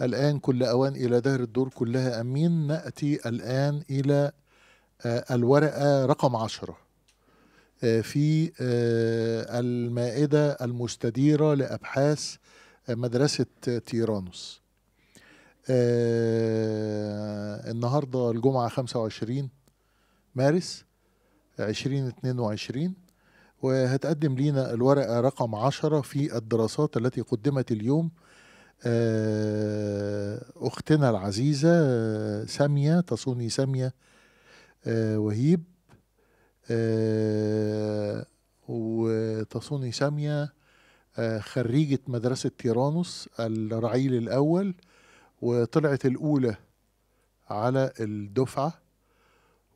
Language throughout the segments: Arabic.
الآن كل أوان إلى دهر الدور كلها أمين نأتي الآن إلى آه، الورقة رقم عشرة آه، في آه، المائدة المستديرة لأبحاث مدرسة تيرانوس النهاردة الجمعة 25 مارس 2022 وهتقدم لينا الورقة رقم 10 في الدراسات التي قدمت اليوم آه، أختنا العزيزة آه، سامية تصوني سامية آه، وهيب وتصوني سامية خريجة مدرسة تيرانوس الرعيل الأول وطلعت الأولى على الدفعة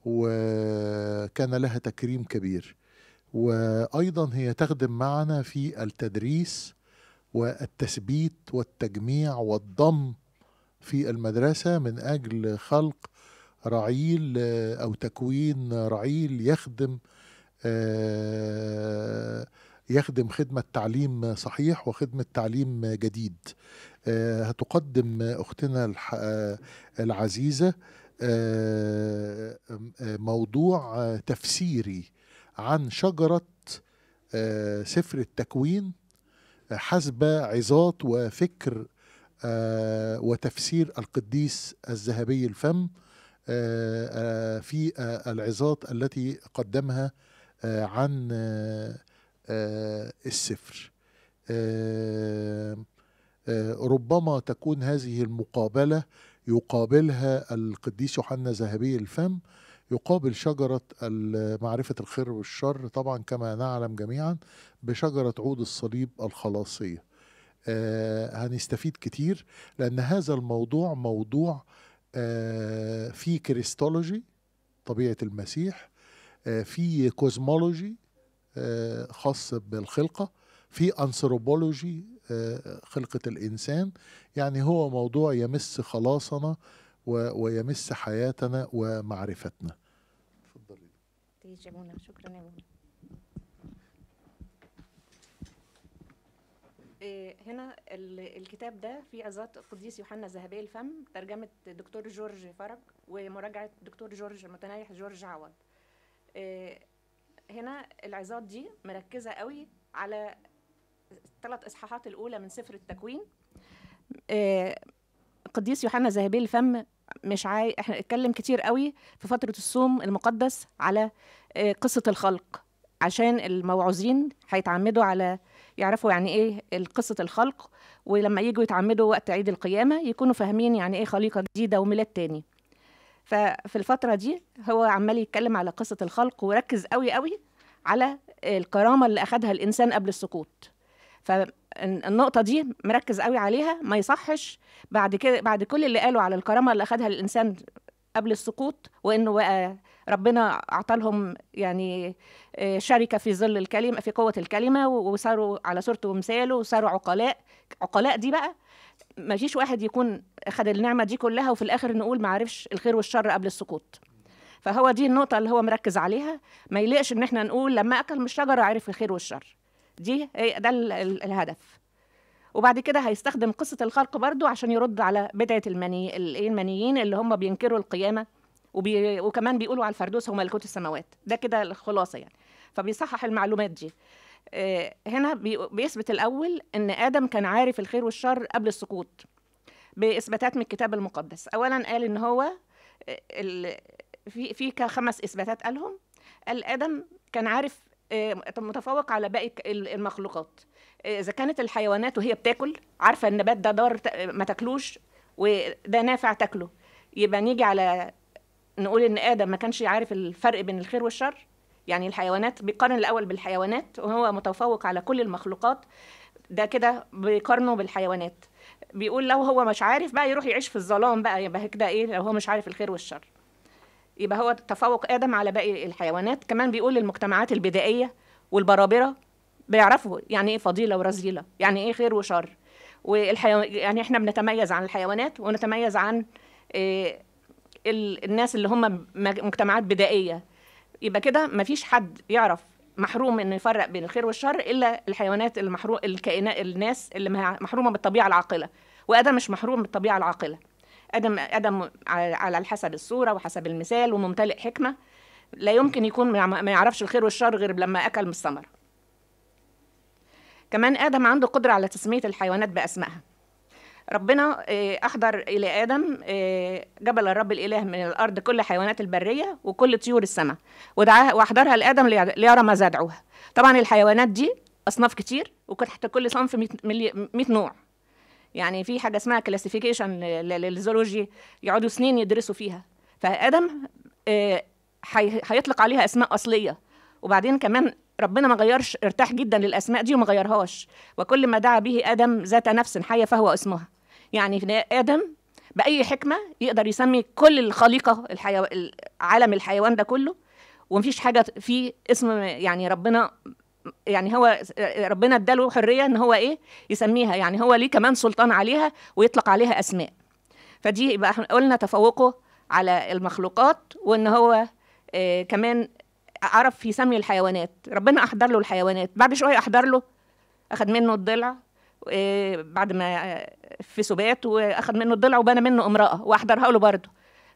وكان لها تكريم كبير وأيضا هي تخدم معنا في التدريس والتثبيت والتجميع والضم في المدرسة من أجل خلق رعيل آه، أو تكوين رعيل يخدم آه، يخدم خدمة تعليم صحيح وخدمة تعليم جديد آه، هتقدم أختنا العزيزة موضوع تفسيري عن شجرة سفر التكوين حسب عظات وفكر آه، وتفسير القديس الذهبي الفم آه، آه، في العظات التي قدمها عن السفر ربما تكون هذه المقابله يقابلها القديس يوحنا ذهبي الفم يقابل شجرة معرفة الخير والشر طبعا كما نعلم جميعا بشجرة عود الصليب الخلاصية آه، هنستفيد كتير لأن هذا الموضوع موضوع آه، في كريستولوجي طبيعة المسيح آه، في كوزمولوجي خاص بالخلقة في أنثروبولوجي خلقة الإنسان يعني هو موضوع يمس خلاصنا ويمس حياتنا ومعرفتنا تفضلي شكرا يا منى إيه، هنا الكتاب ده في عظات القديس يوحنا ذهبي الفم ترجمة دكتور جورج فرج ومراجعة دكتور جورج متنايح جورج عوض إيه، هنا العظات دي مركزة قوي على الثلاث إصحاحات الأولى من سفر التكوين القديس إيه، يوحنا ذهبي الفم مش عاي... احنا اتكلم كتير قوي في فترة الصوم المقدس على آه، قصة الخلق عشان الموعوظين هيتعمدوا على يعرفوا يعني ايه قصة الخلق ولما يجوا يتعمدوا وقت عيد القيامة يكونوا فاهمين يعني ايه خليقة جديدة وميلاد تاني ففي الفترة دي هو عمال يتكلم على قصة الخلق وركز قوي قوي على الكرامة اللي أخدها الإنسان قبل السقوط ف النقطه دي مركز قوي عليها ما يصحش بعد كده بعد كل اللي قالوا على الكرامه اللي اخذها الانسان قبل السقوط وانه بقى ربنا اعطى لهم يعني آه، شركه في ظل الكلمه في قوه الكلمه وصاروا على صورته ومثاله وصاروا عقلاء عقلاء دي بقى ما فيش واحد يكون اخذ النعمه دي كلها وفي الاخر نقول ما عرفش الخير والشر قبل السقوط فهو دي النقطه اللي هو مركز عليها ما يليقش ان احنا نقول لما اكل من الشجره عرف الخير والشر دي ده الهدف وبعد كده هيستخدم قصة الخلق برضو عشان يرد على بدعة المني المنيين اللي هم بينكروا القيامة وبي وكمان بيقولوا على الفردوس هو ملكوت السماوات ده كده الخلاصة يعني فبيصحح المعلومات دي آه، هنا بيثبت الأول إن آدم كان عارف الخير والشر قبل السقوط بإثباتات من الكتاب المقدس أولا قال إن هو آه، في في خمس إثباتات قالهم قال آدم كان عارف متفوق على باقي المخلوقات آه، اذا كانت الحيوانات وهي بتاكل عارفه النبات ده ضار ما تاكلوش وده نافع تاكله يبقى نيجي على نقول ان ادم ما كانش عارف الفرق بين الخير والشر يعني الحيوانات بيقارن الاول بالحيوانات وهو متفوق على كل المخلوقات ده كده بيقارنه بالحيوانات بيقول لو هو مش عارف بقى يروح يعيش في الظلام بقى يبقى كده ايه لو هو مش عارف الخير والشر يبقى هو تفوق ادم على باقي الحيوانات كمان بيقول المجتمعات البدائيه والبرابره بيعرفوا يعني ايه فضيله ورذيله يعني ايه خير وشر والحيو... يعني احنا بنتميز عن الحيوانات ونتميز عن إيه الناس اللي هم مجتمعات بدائيه يبقى كده مفيش حد يعرف محروم انه يفرق بين الخير والشر الا الحيوانات المحروم الكائنات الناس اللي محرومه بالطبيعه العاقله وادم مش محروم بالطبيعه العاقله ادم ادم على حسب الصوره وحسب المثال وممتلئ حكمه لا يمكن يكون ما يعرفش الخير والشر غير لما اكل من الثمره كمان ادم عنده قدره على تسميه الحيوانات باسمائها ربنا آه، احضر الى ادم آه، جبل الرب الاله من الارض كل حيوانات البريه وكل طيور السماء ودعاها واحضرها لادم ليرى ما زادعوها طبعا الحيوانات دي اصناف كتير وكانت كل صنف 100 نوع يعني في حاجه اسمها كلاسيفيكيشن للزولوجي يقعدوا سنين يدرسوا فيها فادم آه، هيطلق عليها اسماء اصليه وبعدين كمان ربنا ما غيرش ارتاح جدا للاسماء دي وما غيرهاش وكل ما دعا به ادم ذات نفس حيه فهو اسمها يعني ادم باي حكمه يقدر يسمي كل الخليقه الحيو... عالم الحيوان ده كله ومفيش حاجه فيه اسم يعني ربنا يعني هو ربنا اداله حريه ان هو ايه يسميها يعني هو ليه كمان سلطان عليها ويطلق عليها اسماء فدي يبقى احنا قلنا تفوقه على المخلوقات وان هو آه كمان عرف يسمي الحيوانات ربنا احضر له الحيوانات بعد شويه احضر له اخذ منه الضلع آه بعد ما آه، في سبات واخذ منه الضلع وبنى منه امراه واحضرها له برضه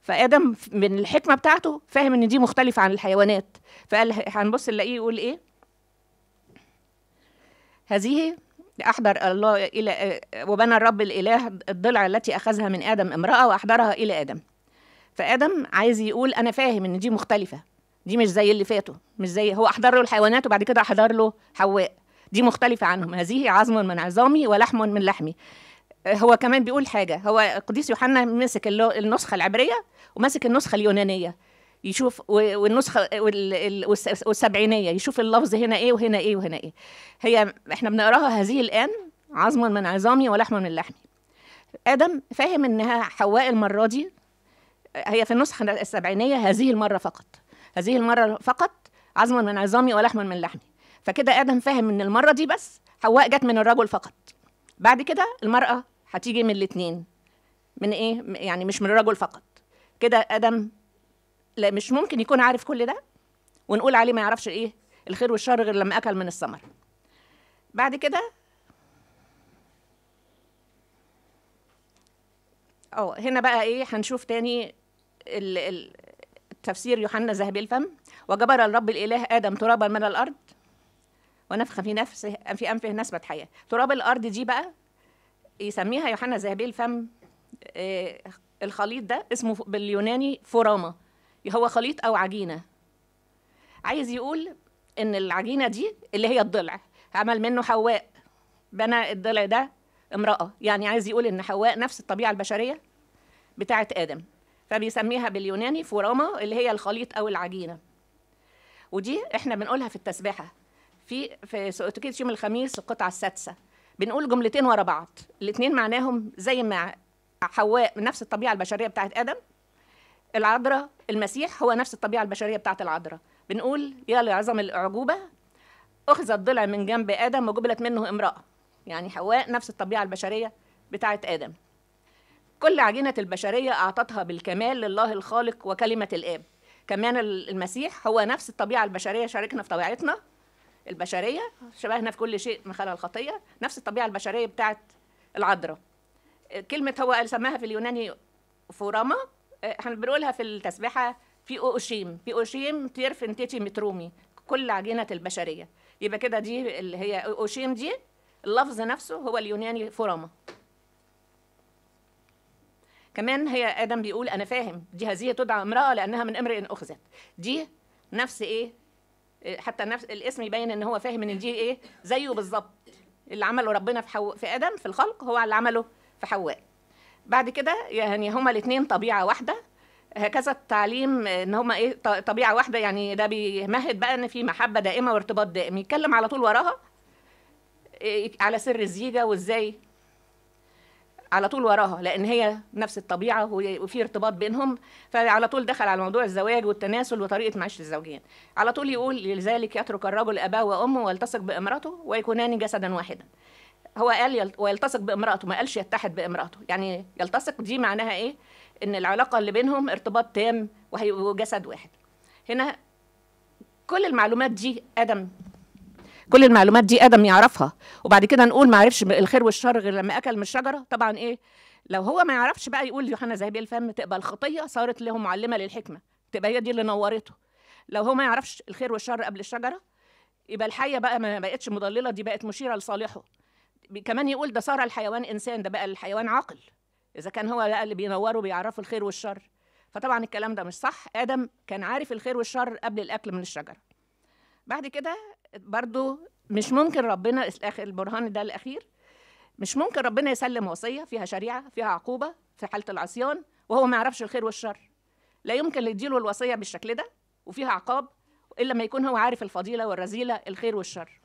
فادم من الحكمه بتاعته فاهم ان دي مختلفه عن الحيوانات فقال هنبص نلاقيه يقول ايه هذه أحضر الله إلى وبنى الرب الإله الضلع التي أخذها من آدم امرأة وأحضرها إلى آدم فآدم عايز يقول أنا فاهم إن دي مختلفة دي مش زي اللي فاتوا مش زي هو أحضر له الحيوانات وبعد كده أحضر له حواء دي مختلفة عنهم هذه عظم من عظامي ولحم من لحمي هو كمان بيقول حاجة هو القديس يوحنا مسك النسخة العبرية وماسك النسخة اليونانية يشوف والنسخه والسبعينيه يشوف اللفظ هنا ايه وهنا ايه وهنا ايه هي احنا بنقراها هذه الان عظما من عظامي ولحما من لحمي ادم فاهم انها حواء المره دي هي في النسخه السبعينيه هذه المره فقط هذه المره فقط عظما من عظامي ولحما من لحمي فكده ادم فاهم ان المره دي بس حواء جت من الرجل فقط بعد كده المراه هتيجي من الاثنين من ايه يعني مش من الرجل فقط كده ادم لا مش ممكن يكون عارف كل ده ونقول عليه ما يعرفش ايه الخير والشر غير لما اكل من الثمر بعد كده اه هنا بقى ايه هنشوف تاني ال ال تفسير يوحنا ذهب الفم وجبر الرب الاله ادم ترابا من الارض ونفخ في نفسه في انفه نسبه حياه تراب الارض دي بقى يسميها يوحنا ذهبي الفم آه، الخليط ده اسمه باليوناني فوراما هو خليط او عجينه عايز يقول ان العجينه دي اللي هي الضلع عمل منه حواء بنى الضلع ده امراه يعني عايز يقول ان حواء نفس الطبيعه البشريه بتاعه ادم فبيسميها باليوناني فوراما اللي هي الخليط او العجينه ودي احنا بنقولها في التسبيحه في في سؤتوكيت يوم الخميس القطعه السادسه بنقول جملتين ورا بعض الاثنين معناهم زي ما حواء نفس الطبيعه البشريه بتاعه ادم العذراء المسيح هو نفس الطبيعة البشرية بتاعة العذراء بنقول يا لعظم العجوبة أخذ الضلع من جنب آدم وجبلت منه امرأة يعني حواء نفس الطبيعة البشرية بتاعة آدم كل عجينة البشرية أعطتها بالكمال لله الخالق وكلمة الآب كمان المسيح هو نفس الطبيعة البشرية شاركنا في طبيعتنا البشرية شبهنا في كل شيء من خلال الخطية نفس الطبيعة البشرية بتاعة العذراء كلمة هو سماها في اليوناني فوراما احنا بنقولها في التسبيحه في اوشيم في اوشيم تير فنتيتي مترومي كل عجينه البشريه يبقى كده دي اللي هي اوشيم دي اللفظ نفسه هو اليوناني فوراما كمان هي ادم بيقول انا فاهم دي هذه تدعى امراه لانها من امرئ اخذت دي نفس ايه حتى نفس الاسم يبين ان هو فاهم ان دي ايه زيه بالظبط اللي عمله ربنا في حو... في ادم في الخلق هو اللي عمله في حواء بعد كده يعني هما الاثنين طبيعه واحده هكذا التعليم ان هما ايه طبيعه واحده يعني ده بيمهد بقى ان في محبه دائمه وارتباط دائم يتكلم على طول وراها إيه، على سر الزيجه وازاي على طول وراها لان هي نفس الطبيعه وفي ارتباط بينهم فعلى طول دخل على موضوع الزواج والتناسل وطريقه معيشه الزوجين على طول يقول لذلك يترك الرجل اباه وامه والتصق بامراته ويكونان جسدا واحدا هو قال ويلتصق بامرأته ما قالش يتحد بامرأته يعني يلتصق دي معناها إيه إن العلاقة اللي بينهم ارتباط تام وجسد واحد هنا كل المعلومات دي آدم كل المعلومات دي آدم يعرفها وبعد كده نقول ما عرفش الخير والشر غير لما أكل من الشجرة طبعا إيه لو هو ما يعرفش بقى يقول يوحنا ذهبي الفم تبقى الخطية صارت له معلمة للحكمة تبقى هي دي اللي نورته لو هو ما يعرفش الخير والشر قبل الشجرة يبقى الحية بقى ما بقتش مضللة دي بقت مشيرة لصالحه كمان يقول ده صار الحيوان انسان ده بقى الحيوان عاقل اذا كان هو بقى اللي بينوره بيعرفوا الخير والشر فطبعا الكلام ده مش صح ادم كان عارف الخير والشر قبل الاكل من الشجره بعد كده برضو مش ممكن ربنا البرهان ده الاخير مش ممكن ربنا يسلم وصيه فيها شريعه فيها عقوبه في حاله العصيان وهو ما يعرفش الخير والشر لا يمكن يديله الوصيه بالشكل ده وفيها عقاب الا ما يكون هو عارف الفضيله والرذيله الخير والشر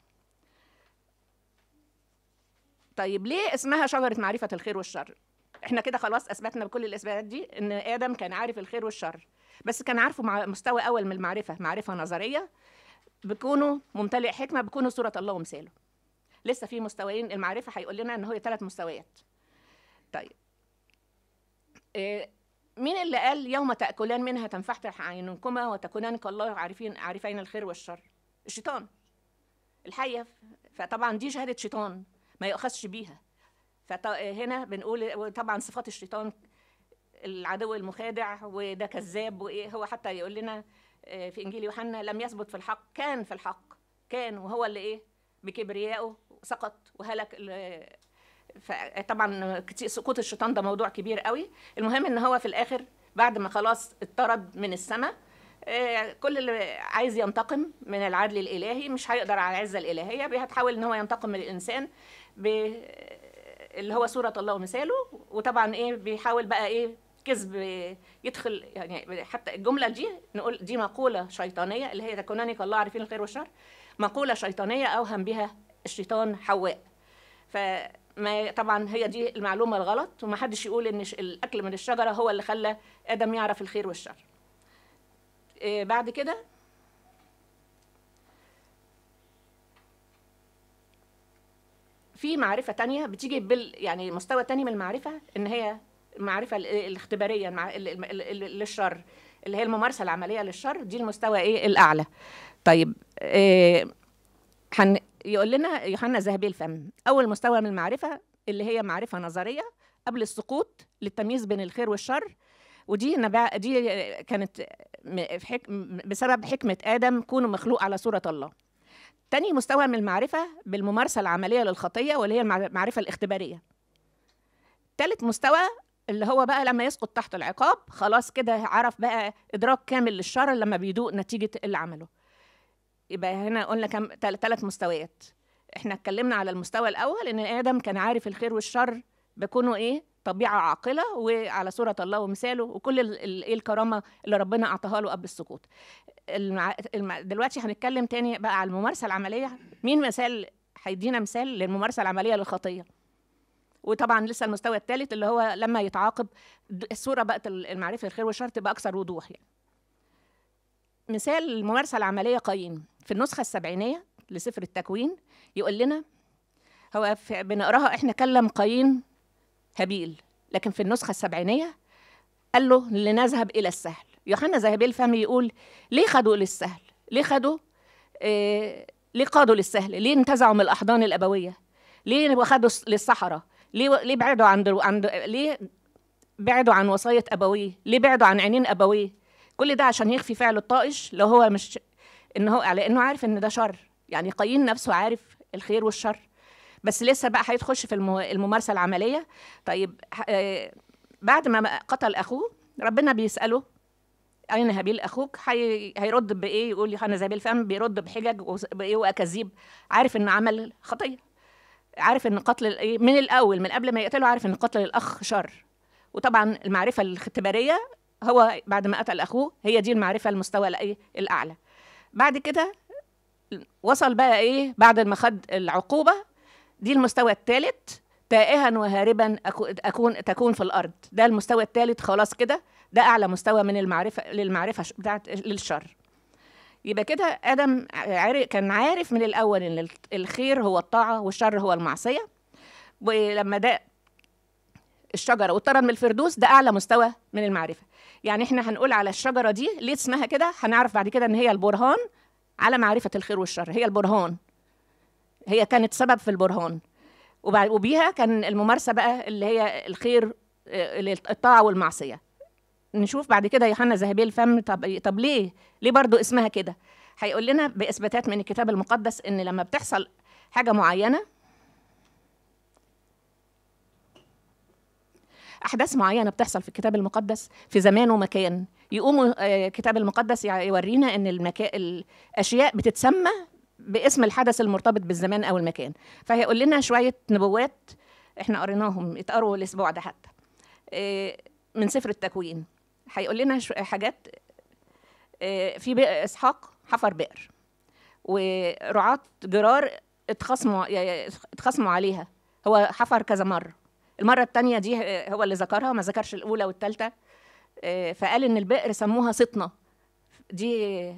طيب ليه اسمها شجره معرفه الخير والشر احنا كده خلاص اثبتنا بكل الاثباتات دي ان ادم كان عارف الخير والشر بس كان عارفه مع مستوى اول من المعرفه معرفه نظريه بكونه ممتلئ حكمه بكونه صوره الله ومثاله لسه في مستويين المعرفه هيقول لنا ان هو ثلاث مستويات طيب آه، مين اللي قال يوم تاكلان منها تنفتح عينكما وتكونان كالله عارفين عارفين الخير والشر الشيطان الحيه فطبعا دي شهاده شيطان ما يؤخذش بيها فهنا بنقول طبعا صفات الشيطان العدو المخادع وده كذاب وايه هو حتى يقول لنا آه، في انجيل يوحنا لم يثبت في الحق كان في الحق كان وهو اللي ايه بكبريائه سقط وهلك طبعا سقوط الشيطان ده موضوع كبير قوي المهم ان هو في الاخر بعد ما خلاص اطرد من السماء آه، كل اللي عايز ينتقم من العدل الالهي مش هيقدر على العزه الالهيه بيتحاول ان هو ينتقم من الانسان اللي هو صورة الله ومثاله وطبعا ايه بيحاول بقى ايه كذب يدخل يعني حتى الجملة دي نقول دي مقولة شيطانية اللي هي تكوننك الله عارفين الخير والشر مقولة شيطانية أوهم بها الشيطان حواء فما طبعا هي دي المعلومة الغلط ومحدش يقول إن الأكل من الشجرة هو اللي خلى آدم يعرف الخير والشر إيه، بعد كده في معرفه تانية بتيجي بال يعني مستوى تاني من المعرفه ان هي المعرفه الاختباريه للشر اللي هي الممارسه العمليه للشر دي المستوى ايه الاعلى طيب إيه حن يقول لنا يوحنا ذهبي الفم اول مستوى من المعرفه اللي هي معرفه نظريه قبل السقوط للتمييز بين الخير والشر ودي نبع دي كانت بسبب حكمه ادم كونه مخلوق على صوره الله تاني مستوى من المعرفة بالممارسة العملية للخطية واللي هي المعرفة الاختبارية تالت مستوى اللي هو بقى لما يسقط تحت العقاب خلاص كده عرف بقى إدراك كامل للشر لما بيدوق نتيجة اللي عمله يبقى هنا قلنا كم ثلاث مستويات احنا اتكلمنا على المستوى الأول إن آدم كان عارف الخير والشر بكونه إيه طبيعه عاقله وعلى صوره الله ومثاله وكل ايه الكرامه اللي ربنا اعطاها له قبل السقوط دلوقتي هنتكلم تاني بقى على الممارسه العمليه مين مثال هيدينا مثال للممارسه العمليه للخطيه وطبعا لسه المستوى الثالث اللي هو لما يتعاقب الصوره بقت المعرفه الخير والشر تبقى اكثر وضوح يعني مثال الممارسه العمليه قايين في النسخه السبعينيه لسفر التكوين يقول لنا هو بنقراها احنا كلم قايين هابيل لكن في النسخة السبعينية قال له لنذهب إلى السهل يوحنا ذهبيل فهم يقول ليه خدوا للسهل ليه خدوا إيه ليه قادوا للسهل ليه انتزعوا من الأحضان الأبوية ليه خدوا للصحراء ليه ليه بعدوا عن عند عن ليه بعدوا عن وصاية أبويه ليه بعدوا عن عينين أبويه كل ده عشان يخفي فعل الطائش لو هو مش ان هو على انه عارف ان ده شر يعني قايين نفسه عارف الخير والشر بس لسه بقى هيخش في الممارسه العمليه طيب آه، بعد ما قتل اخوه ربنا بيساله اين هابيل اخوك هي هيرد بايه يقول لي انا زابيل فهم بيرد بحجج بايه واكاذيب عارف ان عمل خطيه عارف ان قتل من الاول من قبل ما يقتله عارف ان قتل الاخ شر وطبعا المعرفه الاختباريه هو بعد ما قتل اخوه هي دي المعرفه المستوى الايه الاعلى بعد كده وصل بقى ايه بعد ما خد العقوبه دي المستوى الثالث تائها وهاربا اكون تكون في الارض ده المستوى الثالث خلاص كده ده اعلى مستوى من المعرفه للمعرفه بتاعت للشر يبقى كده ادم كان عارف من الاول ان الخير هو الطاعه والشر هو المعصيه ولما ده الشجره واطرد من الفردوس ده اعلى مستوى من المعرفه يعني احنا هنقول على الشجره دي ليه اسمها كده هنعرف بعد كده ان هي البرهان على معرفه الخير والشر هي البرهان هي كانت سبب في البرهان وبيها كان الممارسه بقى اللي هي الخير آه، الطاعه والمعصيه نشوف بعد كده يوحنا ذهبي الفم طب طب ليه ليه برضو اسمها كده هيقول لنا باثباتات من الكتاب المقدس ان لما بتحصل حاجه معينه احداث معينه بتحصل في الكتاب المقدس في زمان ومكان يقوم آه، الكتاب المقدس يورينا ان المكا... الاشياء بتتسمى باسم الحدث المرتبط بالزمان او المكان فهيقول لنا شويه نبوات احنا قريناهم اتقروا الاسبوع ده حتى آه، من سفر التكوين هيقول لنا حاجات آه، في اسحاق حفر بئر ورعاة جرار اتخصموا اتخصموا عليها هو حفر كذا مره المره الثانيه دي آه، هو اللي ذكرها ما ذكرش الاولى والثالثه فقال ان البئر سموها سطنه دي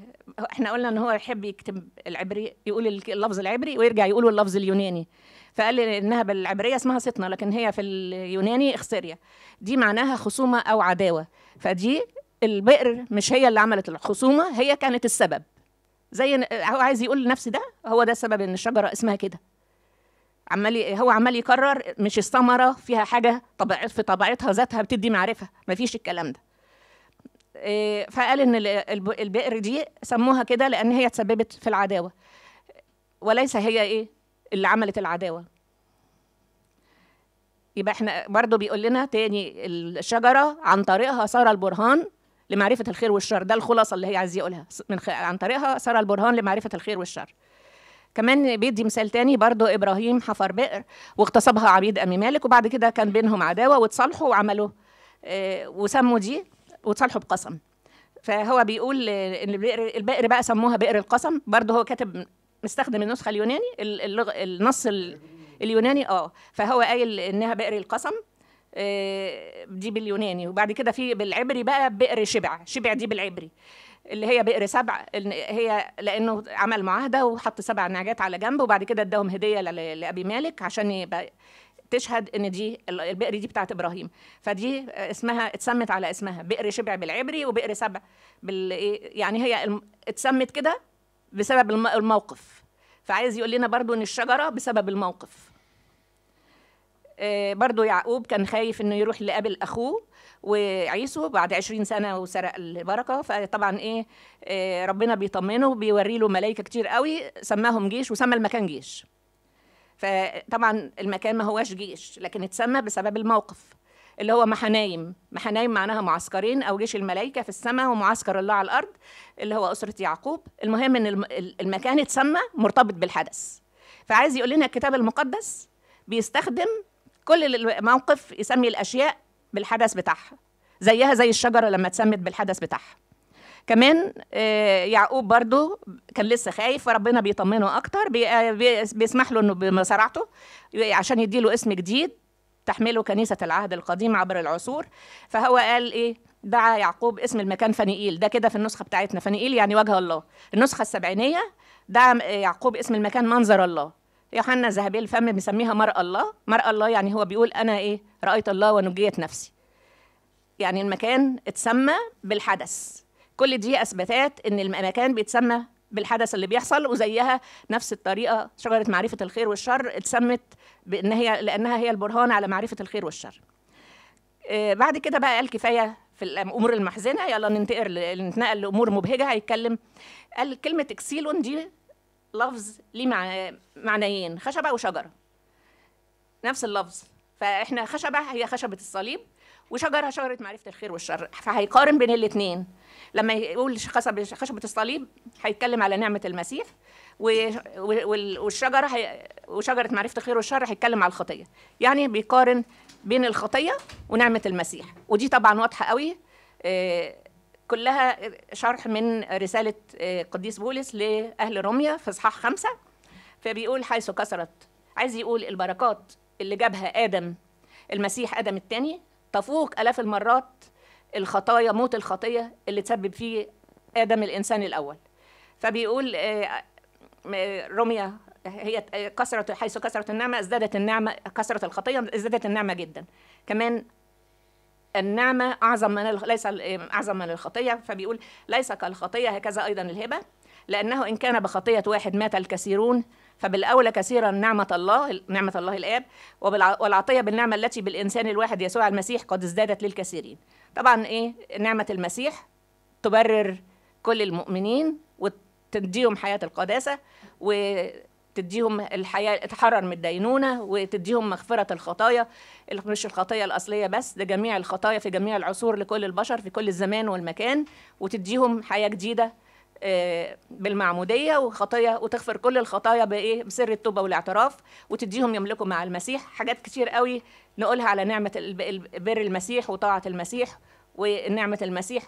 احنا قلنا ان هو يحب يكتب العبري يقول اللفظ العبري ويرجع يقول اللفظ اليوناني فقال انها بالعبريه اسمها ستنا لكن هي في اليوناني اخسريا دي معناها خصومه او عداوه فدي البئر مش هي اللي عملت الخصومه هي كانت السبب زي هو عايز يقول لنفسه ده هو ده السبب ان الشجره اسمها كده عمال هو عمال يكرر مش الثمره فيها حاجه طبيعت في طبيعتها ذاتها بتدي معرفه مفيش الكلام ده آه، فقال ان البئر دي سموها كده لان هي تسببت في العداوه وليس هي ايه اللي عملت العداوه يبقى احنا برضو بيقول لنا تاني الشجره عن طريقها سار البرهان لمعرفه الخير والشر ده الخلاصه اللي هي عايز يقولها من خ... عن طريقها سار البرهان لمعرفه الخير والشر كمان بيدي مثال تاني برضو ابراهيم حفر بئر واغتصبها عبيد امي مالك وبعد كده كان بينهم عداوه واتصالحوا وعملوا اه وسموا دي وتصالحه بقسم فهو بيقول ان البئر بقى سموها بئر القسم برضه هو كاتب مستخدم النسخه اليوناني اللغ... النص اليوناني اه فهو قايل انها بئر القسم آه، دي باليوناني وبعد كده في بالعبري بقى بئر شبع شبع دي بالعبري اللي هي بئر سبع هي لانه عمل معاهده وحط سبع نعجات على جنب وبعد كده اداهم هديه لابي مالك عشان يبقى تشهد ان دي البئر دي بتاعت ابراهيم فدي اسمها اتسمت على اسمها بئر شبع بالعبري وبئر سبع بال إيه، يعني هي اتسمت كده بسبب الموقف فعايز يقول لنا برضو ان الشجره بسبب الموقف آه، برضو يعقوب كان خايف انه يروح لقابل اخوه وعيسو بعد عشرين سنه وسرق البركه فطبعا ايه آه، ربنا بيطمنه بيوري له ملائكه كتير قوي سماهم جيش وسمى المكان جيش فطبعا المكان ما هواش جيش لكن اتسمى بسبب الموقف اللي هو محنايم محنايم معناها معسكرين او جيش الملائكه في السماء ومعسكر الله على الارض اللي هو اسره يعقوب المهم ان المكان اتسمى مرتبط بالحدث فعايز يقول لنا الكتاب المقدس بيستخدم كل الموقف يسمي الاشياء بالحدث بتاعها زيها زي الشجره لما اتسمت بالحدث بتاعها كمان آه، يعقوب برضو كان لسه خايف فربنا بيطمنه اكتر آه، بيسمح له انه بمصارعته عشان يديله اسم جديد تحمله كنيسة العهد القديم عبر العصور فهو قال إيه دعا يعقوب اسم المكان فنيئيل ده كده في النسخة بتاعتنا فنيئيل يعني وجه الله النسخة السبعينية دعا آه، يعقوب اسم المكان منظر الله يوحنا ذهبي الفم بيسميها مرأة الله مرأة الله يعني هو بيقول أنا إيه رأيت الله ونجيت نفسي يعني المكان اتسمى بالحدث كل دي اثباتات ان المكان بيتسمى بالحدث اللي بيحصل وزيها نفس الطريقه شجره معرفه الخير والشر اتسمت بان هي لانها هي البرهان على معرفه الخير والشر آه، بعد كده بقى قال كفايه في الامور المحزنه يلا ننتقل نتنقل لامور مبهجه هيتكلم قال كلمه اكسيلون دي لفظ ليه مع... معنيين خشبه وشجره نفس اللفظ فاحنا خشبه هي خشبه الصليب وشجرها شجره معرفه الخير والشر فهيقارن بين الاثنين لما يقول خشبه الصليب هيتكلم على نعمه المسيح والشجره هي وشجره معرفه الخير والشر هيتكلم على الخطيه يعني بيقارن بين الخطيه ونعمه المسيح ودي طبعا واضحه قوي آه، كلها شرح من رساله آه، قديس بولس لاهل روميا في اصحاح خمسة فبيقول حيث كسرت عايز يقول البركات اللي جابها ادم المسيح ادم الثاني تفوق آلاف المرات الخطايا موت الخطية اللي تسبب فيه آدم الإنسان الأول فبيقول آه، آه، روميا هي آه، كثرة حيث كثرت النعمة ازدادت النعمة كثرت الخطية ازدادت النعمة جدا كمان النعمة أعظم من ليس أعظم من الخطية فبيقول ليس كالخطية هكذا أيضا الهبة لأنه إن كان بخطية واحد مات الكثيرون فبالاولى كثيرا نعمه الله نعمه الله الاب والعطيه بالنعمه التي بالانسان الواحد يسوع المسيح قد ازدادت للكثيرين طبعا ايه نعمه المسيح تبرر كل المؤمنين وتديهم حياه القداسه وتديهم الحياه تحرر من الدينونه وتديهم مغفره الخطايا مش الخطايا الاصليه بس ده جميع الخطايا في جميع العصور لكل البشر في كل الزمان والمكان وتديهم حياه جديده آه، بالمعموديه وخطايا وتغفر كل الخطايا بايه بسر التوبه والاعتراف وتديهم يملكوا مع المسيح حاجات كتير قوي نقولها على نعمه بر المسيح وطاعه المسيح ونعمه المسيح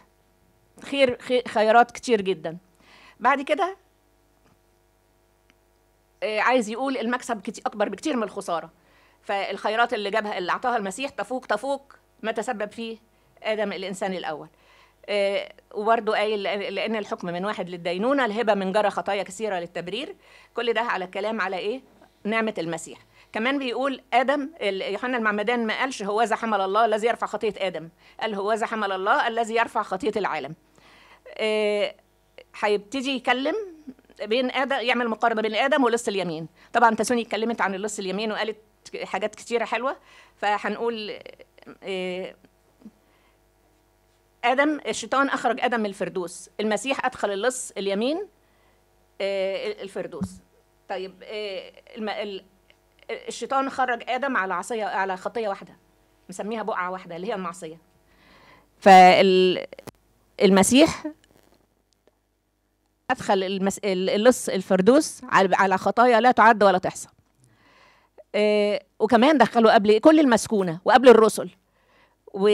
خير خيرات كتير جدا بعد كده آه، عايز يقول المكسب كتير اكبر بكتير من الخساره فالخيرات اللي جابها اللي اعطاها المسيح تفوق تفوق ما تسبب فيه ادم الانسان الاول آه، وبرضه قايل لان الحكم من واحد للدينونه الهبه من جرى خطايا كثيره للتبرير كل ده على الكلام على ايه نعمه المسيح كمان بيقول ادم يوحنا المعمدان ما قالش هوذا حمل الله الذي يرفع خطيه ادم قال هوذا حمل الله الذي يرفع خطيه العالم آه، هيبتدي يكلم بين ادم يعمل مقارنه بين ادم ولص اليمين طبعا تسوني اتكلمت عن اللص اليمين وقالت حاجات كثيره حلوه فهنقول آه، آدم الشيطان أخرج آدم من الفردوس المسيح أدخل اللص اليمين آه، الفردوس طيب آه، الشيطان خرج آدم على عصية على خطية واحدة مسميها بقعة واحدة اللي هي المعصية فالمسيح أدخل المس... اللص الفردوس على خطايا لا تعد ولا تحصى آه، وكمان دخلوا قبل كل المسكونة وقبل الرسل و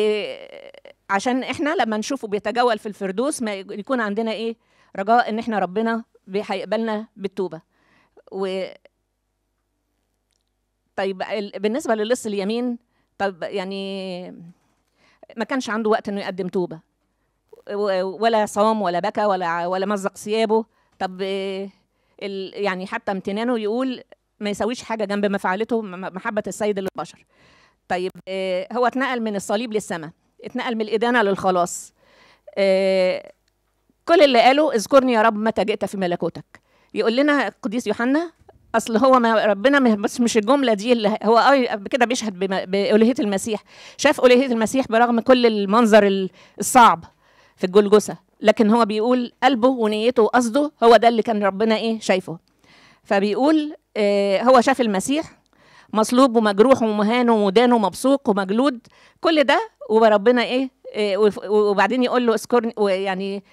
عشان احنا لما نشوفه بيتجول في الفردوس ما يكون عندنا ايه رجاء ان احنا ربنا هيقبلنا بالتوبه و طيب بالنسبه للص اليمين طب يعني ما كانش عنده وقت انه يقدم توبه ولا صام ولا بكى ولا ولا مزق ثيابه طب يعني حتى امتنانه يقول ما يسويش حاجه جنب ما فعلته محبه السيد للبشر طيب هو اتنقل من الصليب للسماء اتنقل من الإدانة للخلاص آه، كل اللي قاله اذكرني يا رب متى جئت في ملكوتك يقول لنا القديس يوحنا اصل هو ما ربنا بس مش الجمله دي اللي هو كده بيشهد بالوهيه المسيح شاف الوهيه المسيح برغم كل المنظر الصعب في الجلجسه لكن هو بيقول قلبه ونيته وقصده هو ده اللي كان ربنا ايه شايفه فبيقول آه، هو شاف المسيح مصلوب ومجروح ومهان ومدان ومبسوق ومجلود كل ده وربنا ايه, إيه وبعدين يقول له اذكرني يعني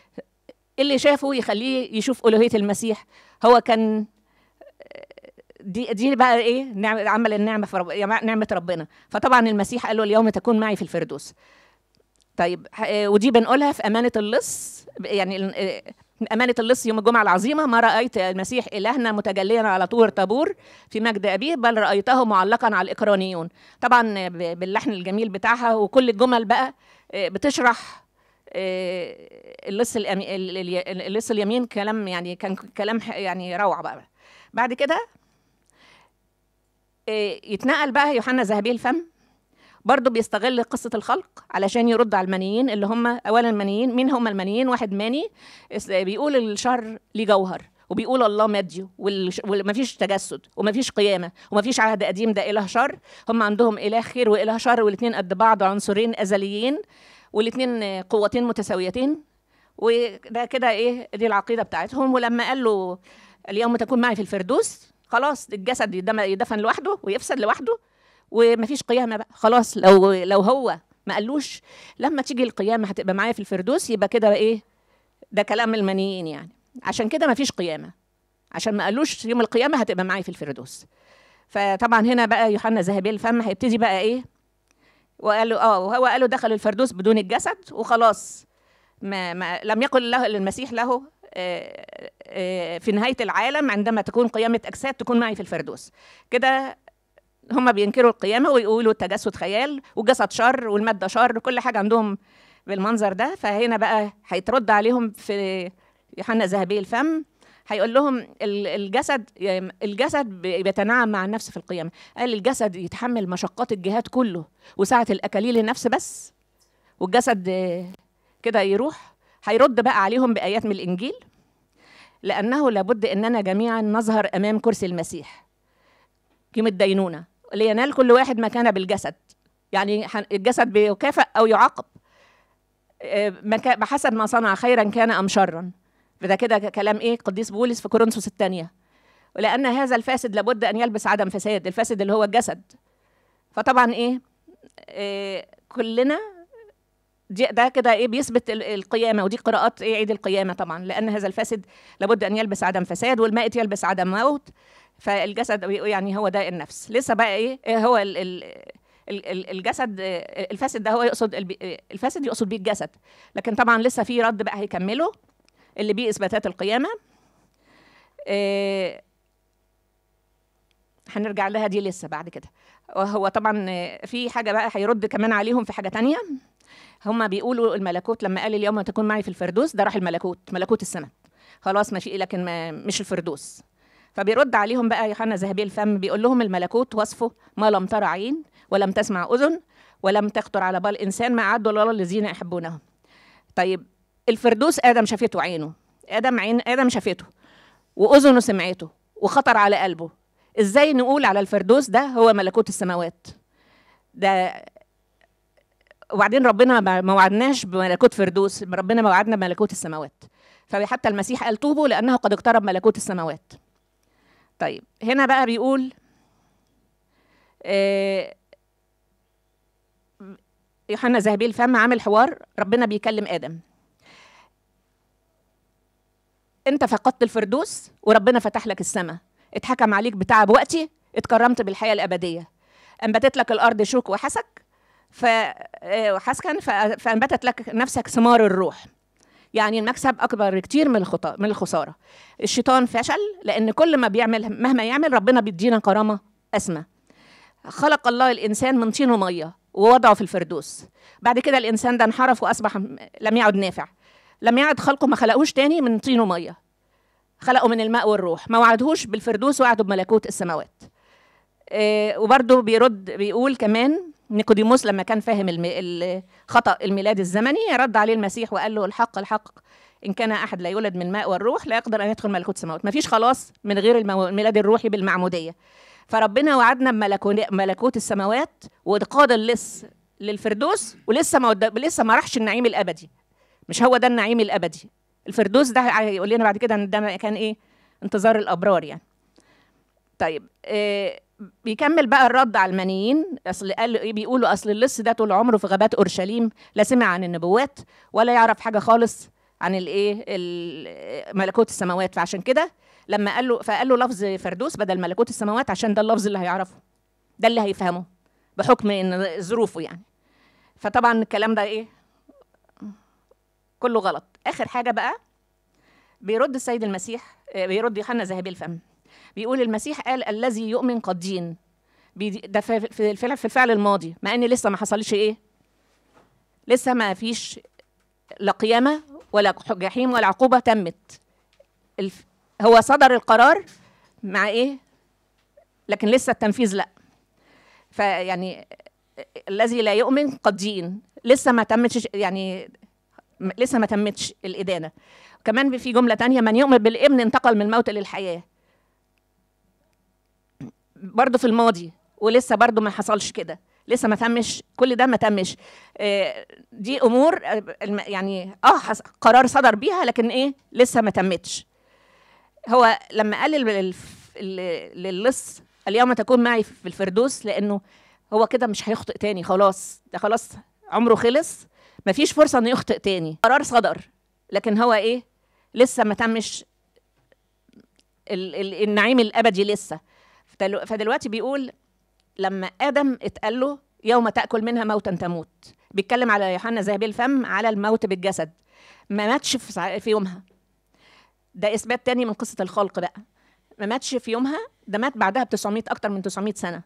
اللي شافه يخليه يشوف الوهيه المسيح هو كان دي دي بقى ايه نعمه عمل النعمه في رب يعني نعمه ربنا فطبعا المسيح قال له اليوم تكون معي في الفردوس طيب ودي بنقولها في امانه اللص يعني أمانة اللص يوم الجمعة العظيمة ما رأيت المسيح إلهنا متجليا على طور طابور في مجد أبيه بل رأيته معلقا على الإقرانيون طبعا باللحن الجميل بتاعها وكل الجمل بقى آه، بتشرح آه، اللص اللص اليمين كلام يعني كان كلام يعني روعة بقى بعد كده آه، يتنقل بقى يوحنا ذهبي الفم برضه بيستغل قصه الخلق علشان يرد على المانيين اللي هم اولا المانيين مين هم المانيين واحد ماني بيقول الشر ليه جوهر وبيقول الله مادي ومفيش تجسد ومفيش قيامه ومفيش عهد قديم ده اله شر هم عندهم اله خير واله شر والاثنين قد بعض عنصرين ازليين والاثنين قوتين متساويتين وده كده ايه دي العقيده بتاعتهم ولما قال له اليوم تكون معي في الفردوس خلاص الجسد يدفن لوحده ويفسد لوحده ومفيش قيامه بقى خلاص لو لو هو ما قالوش لما تيجي القيامه هتبقى معايا في الفردوس يبقى كده ايه ده كلام المنيين يعني عشان كده مفيش قيامه عشان ما قالوش يوم القيامه هتبقى معايا في الفردوس فطبعا هنا بقى يوحنا ذهبي الفم هيبتدي بقى ايه وقال له اه وهو قال له دخل الفردوس بدون الجسد وخلاص ما, ما لم يقل له المسيح له آه، آه، في نهايه العالم عندما تكون قيامه اجساد تكون معي في الفردوس كده هم بينكروا القيامه ويقولوا التجسد خيال والجسد شر والماده شر كل حاجه عندهم بالمنظر ده فهنا بقى هيترد عليهم في يوحنا ذهبي الفم هيقول لهم الجسد الجسد بيتنعم مع النفس في القيامة قال الجسد يتحمل مشقات الجهاد كله وساعة الأكاليل النفس بس والجسد كده يروح هيرد بقى عليهم بآيات من الإنجيل لأنه لابد أننا جميعا نظهر أمام كرسي المسيح يوم الدينونة لينال كل واحد مكانه بالجسد يعني الجسد بيكافئ او يعاقب آه، بحسب ما صنع خيرا كان ام شرا فده كده كلام ايه قديس بولس في كورنثوس الثانيه ولان هذا الفاسد لابد ان يلبس عدم فساد الفاسد اللي هو الجسد فطبعا ايه, إيه كلنا ده كده ايه بيثبت القيامه ودي قراءات ايه عيد القيامه طبعا لان هذا الفاسد لابد ان يلبس عدم فساد والمائت يلبس عدم موت فالجسد يعني هو ده النفس لسه بقى ايه, إيه هو الـ الـ الجسد الفاسد ده هو يقصد الفاسد يقصد بيه الجسد لكن طبعا لسه في رد بقى هيكمله اللي بيه اثباتات القيامه آه، هنرجع لها دي لسه بعد كده وهو طبعا في حاجه بقى هيرد كمان عليهم في حاجه تانية هما بيقولوا الملكوت لما قال اليوم تكون معي في الفردوس ده راح الملكوت ملكوت السماء خلاص ماشي لكن ما مش الفردوس فبيرد عليهم بقى يوحنا ذهبي الفم بيقول لهم الملكوت وصفه ما لم ترى عين ولم تسمع أذن ولم تخطر على بال إنسان ما عدوا الله الذين يحبونهم طيب الفردوس آدم شافته عينه آدم عين آدم شافته وأذنه سمعته وخطر على قلبه إزاي نقول على الفردوس ده هو ملكوت السماوات ده وبعدين ربنا ما وعدناش بملكوت فردوس ربنا ما وعدنا بملكوت السماوات فحتى المسيح قال توبوا لانه قد اقترب ملكوت السماوات طيب هنا بقى بيقول آه، يوحنا ذهبي الفم عامل حوار ربنا بيكلم ادم انت فقدت الفردوس وربنا فتح لك السماء اتحكم عليك بتعب وقتي اتكرمت بالحياه الابديه انبتت لك الارض شوك وحسك ف آه، وحسكا فانبتت لك نفسك ثمار الروح يعني المكسب اكبر كتير من من الخساره الشيطان فشل لان كل ما بيعمل مهما يعمل ربنا بيدينا كرامه اسمى خلق الله الانسان من طين وميه ووضعه في الفردوس بعد كده الانسان ده انحرف واصبح لم يعد نافع لم يعد خلقه ما خلقوش تاني من طين وميه خلقه من الماء والروح ما وعدهوش بالفردوس وعده بملكوت السماوات آه، وبرده بيرد بيقول كمان نيقوديموس لما كان فاهم الخطأ الميلاد الزمني رد عليه المسيح وقال له الحق الحق إن كان أحد لا يولد من ماء والروح لا يقدر أن يدخل ملكوت السماوات مفيش خلاص من غير الميلاد الروحي بالمعمودية فربنا وعدنا بملكوت السماوات وقاد اللص للفردوس ولسه ما لسه ما راحش النعيم الابدي مش هو ده النعيم الابدي الفردوس ده هيقول لنا بعد كده ان ده كان ايه انتظار الابرار يعني طيب إيه بيكمل بقى الرد على المانيين اصل قال بيقولوا اصل اللص ده طول عمره في غابات اورشليم لا سمع عن النبوات ولا يعرف حاجه خالص عن الايه ملكوت السماوات فعشان كده لما قال له فقال له لفظ فردوس بدل ملكوت السماوات عشان ده اللفظ اللي هيعرفه ده اللي هيفهمه بحكم ان ظروفه يعني فطبعا الكلام ده ايه كله غلط اخر حاجه بقى بيرد السيد المسيح آه، بيرد يوحنا ذهبي الفم بيقول المسيح قال الذي يؤمن قد دين ده في الفعل في الفعل الماضي مع ان لسه ما حصلش ايه لسه ما فيش لا قيامه ولا جحيم ولا عقوبه تمت الف... هو صدر القرار مع ايه لكن لسه التنفيذ لا فيعني الذي لا يؤمن قد دين لسه ما تمتش يعني لسه ما تمتش الادانه كمان في جمله تانية من يؤمن بالابن انتقل من الموت للحياه برضه في الماضي ولسه برضه ما حصلش كده لسه ما تمش كل ده ما تمش آه، دي امور آه، يعني اه قرار صدر بيها لكن ايه لسه ما تمتش هو لما قال للص اليوم تكون معي في الفردوس لانه هو كده مش هيخطئ تاني خلاص ده خلاص عمره خلص مفيش فرصه انه يخطئ تاني قرار صدر لكن هو ايه لسه ما تمش النعيم الابدي لسه فدلوقتي بيقول لما ادم اتقال له يوم تاكل منها موتا تموت بيتكلم على يوحنا ذهبي الفم على الموت بالجسد ما ماتش في يومها ده اثبات تاني من قصه الخلق بقى ما ماتش في يومها ده مات بعدها ب 900 اكتر من 900 سنه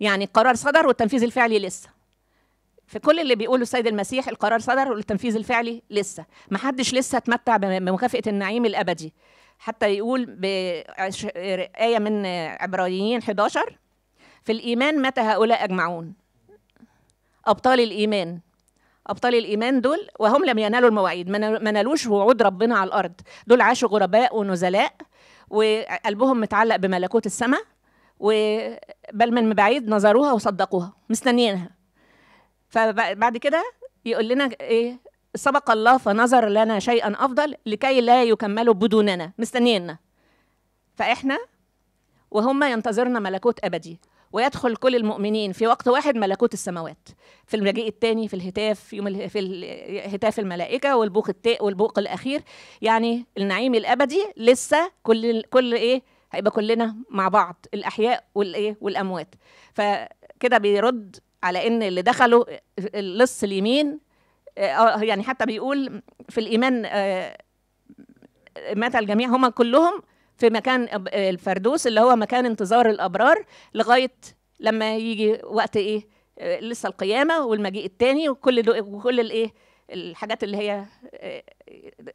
يعني القرار صدر والتنفيذ الفعلي لسه في كل اللي بيقوله السيد المسيح القرار صدر والتنفيذ الفعلي لسه ما حدش لسه اتمتع بمكافاه النعيم الابدي حتى يقول آية من عبرانيين 11 في الإيمان متى هؤلاء أجمعون أبطال الإيمان أبطال الإيمان دول وهم لم ينالوا المواعيد ما نالوش وعود ربنا على الأرض دول عاشوا غرباء ونزلاء وقلبهم متعلق بملكوت السماء بل من بعيد نظروها وصدقوها مستنيينها فبعد كده يقول لنا ايه سبق الله فنظر لنا شيئا افضل لكي لا يكملوا بدوننا مستنينا فاحنا وهم ينتظرنا ملكوت ابدي ويدخل كل المؤمنين في وقت واحد ملكوت السماوات في المجيء الثاني في الهتاف يوم في هتاف الملائكه والبوق التاء والبوق الاخير يعني النعيم الابدي لسه كل كل ايه هيبقى كلنا مع بعض الاحياء والايه والاموات فكده بيرد على ان اللي دخلوا اللص اليمين آه، آه، يعني حتى بيقول في الإيمان آه، مات الجميع هم كلهم في مكان الفردوس اللي هو مكان انتظار الأبرار لغاية لما يجي وقت إيه لسه القيامة والمجيء التاني وكل وكل الإيه الحاجات اللي هي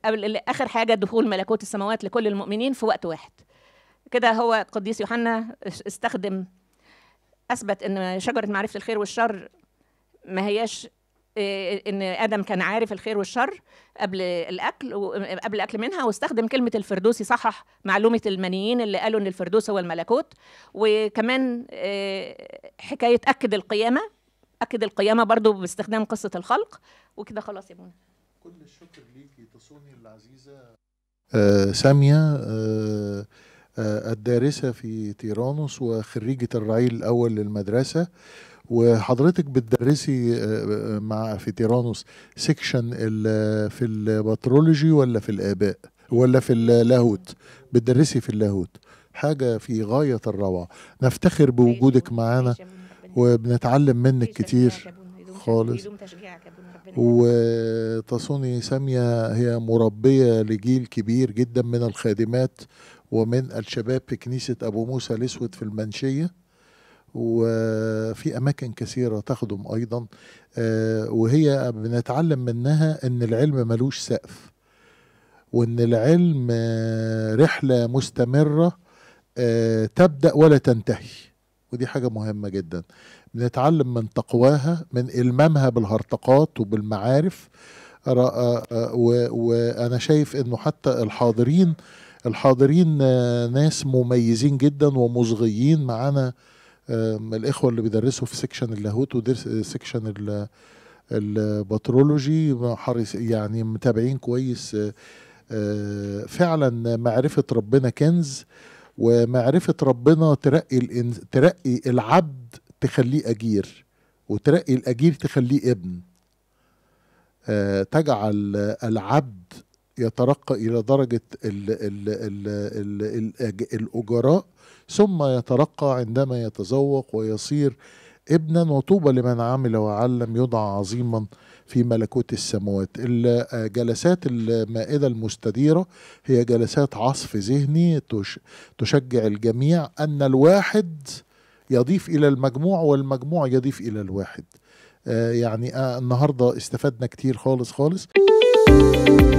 قبل آخر حاجة دخول ملكوت السماوات لكل المؤمنين في وقت واحد كده هو القديس يوحنا استخدم اثبت ان شجره معرفه الخير والشر ما هياش آه، ان ادم كان عارف الخير والشر قبل الاكل قبل الاكل منها واستخدم كلمه الفردوسي صحح معلومه المنيين اللي قالوا ان الفردوس هو الملكوت وكمان آه، حكايه اكد القيامه اكد القيامه برضو باستخدام قصه الخلق وكده خلاص يا منى كل الشكر ليكي تصوني العزيزه آه ساميه آه آه الدارسه في تيرانوس وخريجه الرعيل الاول للمدرسه وحضرتك بتدرسي آه، آه، مع في تيرانوس سيكشن آه، في الباترولوجي ولا في الآباء ولا في اللاهوت بتدرسي في اللاهوت حاجة في غاية الروعة نفتخر بوجودك معانا وبنتعلم منك كتير خالص وتصوني سامية هي مربية لجيل كبير جدا من الخادمات ومن الشباب في كنيسة أبو موسى الأسود في المنشية وفي اماكن كثيره تخدم ايضا آه، وهي بنتعلم منها ان العلم ملوش سقف وان العلم آه، رحله مستمره آه، تبدا ولا تنتهي ودي حاجه مهمه جدا بنتعلم من تقواها من المامها بالهرطقات وبالمعارف وانا شايف انه حتى الحاضرين الحاضرين ناس مميزين جدا ومصغيين معانا الاخوه اللي بيدرسوا في سكشن اللاهوت ودرس سكشن آه، البترولوجي حريص يعني متابعين كويس آه، آه، فعلا معرفه ربنا كنز ومعرفه ربنا ترقي ترقي العبد تخليه اجير وترقي الاجير تخليه ابن تجعل العبد يترقى إلى درجة الـ الـ الـ الـ الـ الأجراء ثم يترقى عندما يتذوق ويصير ابنا وطوبى لمن عمل وعلم يدعى عظيما في ملكوت السماوات الجلسات المائدة المستديرة هي جلسات عصف ذهني تشجع الجميع أن الواحد يضيف إلى المجموع والمجموع يضيف إلى الواحد آه، يعني آه، النهاردة استفدنا كتير خالص خالص